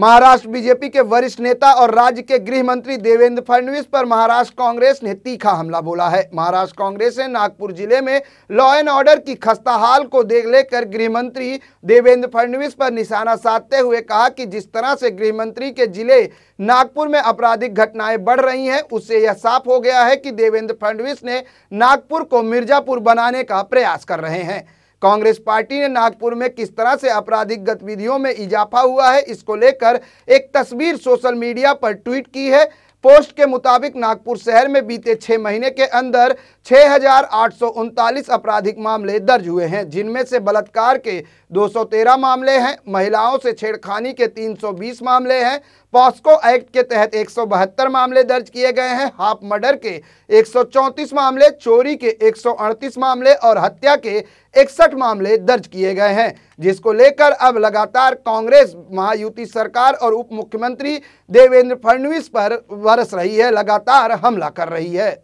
Maharashtra BJP के वरिष्ठ नेता और राज्य के गृह मंत्री देवेंद्र फडणवीस पर महाराष्ट्र कांग्रेस ने तीखा हमला बोला है महाराष्ट्र कांग्रेस ने नागपुर जिले में लॉ एंड ऑर्डर की खस्ताहाल को देख लेकर गृह मंत्री देवेंद्र फडणवीस पर निशाना साधते हुए कहा कि जिस तरह से गृह मंत्री के जिले नागपुर में आपराधिक घटनाएं बढ़ रही हैं उससे यह साफ हो गया है कि देवेंद्र फडणवीस ने नागपुर को मिर्जापुर बनाने का प्रयास कर रहे हैं कांग्रेस पार्टी ने नागपुर में किस तरह से आपराधिक गतिविधियों में इजाफा हुआ है इसको लेकर एक तस्वीर सोशल मीडिया पर ट्वीट की है पोस्ट के मुताबिक नागपुर शहर में बीते छः महीने के अंदर छः आपराधिक मामले दर्ज हुए हैं जिनमें से बलात्कार के 213 मामले हैं महिलाओं से छेड़खानी के 320 मामले हैं पॉस्को एक्ट के तहत एक मामले दर्ज किए गए हैं हाफ मर्डर के 134 मामले चोरी के 138 मामले और हत्या के इकसठ मामले दर्ज किए गए हैं जिसको लेकर अब लगातार कांग्रेस महायुति सरकार और उप मुख्यमंत्री देवेंद्र फडणवीस पर बरस रही है लगातार हमला कर रही है